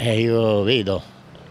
Eh, io vedo,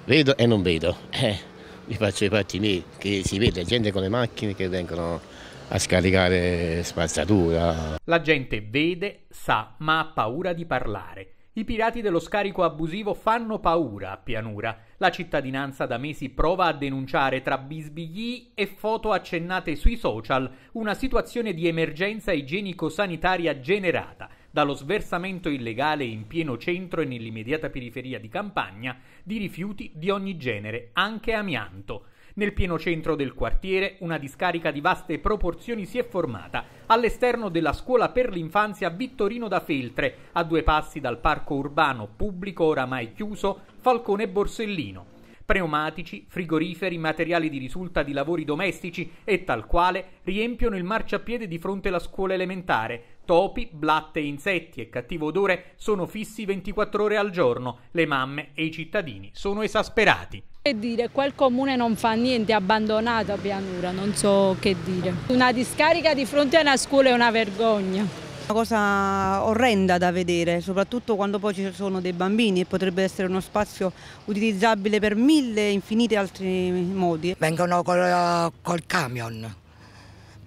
vedo e non vedo. Eh, mi faccio i fatti miei, che si vede gente con le macchine che vengono a scaricare spazzatura. La gente vede, sa, ma ha paura di parlare. I pirati dello scarico abusivo fanno paura a Pianura. La cittadinanza da mesi prova a denunciare tra bisbigli e foto accennate sui social una situazione di emergenza igienico-sanitaria generata dallo sversamento illegale in pieno centro e nell'immediata periferia di campagna di rifiuti di ogni genere, anche amianto. Nel pieno centro del quartiere una discarica di vaste proporzioni si è formata all'esterno della scuola per l'infanzia Vittorino da Feltre, a due passi dal parco urbano pubblico oramai chiuso Falcone Borsellino pneumatici, frigoriferi, materiali di risulta di lavori domestici e tal quale riempiono il marciapiede di fronte alla scuola elementare, Topi, blatte, insetti e cattivo odore sono fissi 24 ore al giorno. Le mamme e i cittadini sono esasperati. Che dire, quel comune non fa niente, è abbandonato a pianura, non so che dire. Una discarica di fronte a una scuola è una vergogna. Una cosa orrenda da vedere, soprattutto quando poi ci sono dei bambini e potrebbe essere uno spazio utilizzabile per mille, e infiniti altri modi. Vengono col, col camion,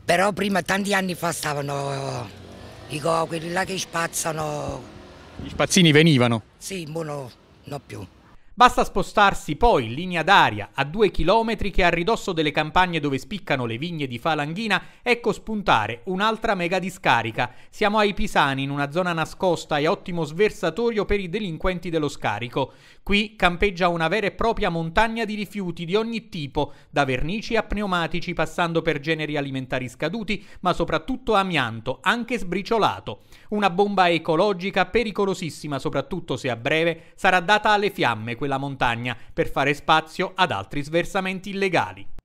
però prima tanti anni fa stavano Dico, quelli là che spazzano... Gli spazzini venivano? Sì, buono, non più. Basta spostarsi poi in linea d'aria a due chilometri che a ridosso delle campagne dove spiccano le vigne di Falanghina ecco spuntare un'altra mega discarica. Siamo ai Pisani in una zona nascosta e ottimo sversatorio per i delinquenti dello scarico. Qui campeggia una vera e propria montagna di rifiuti di ogni tipo, da vernici a pneumatici passando per generi alimentari scaduti, ma soprattutto amianto, anche sbriciolato. Una bomba ecologica pericolosissima soprattutto se a breve sarà data alle fiamme quella quella montagna per fare spazio ad altri sversamenti illegali.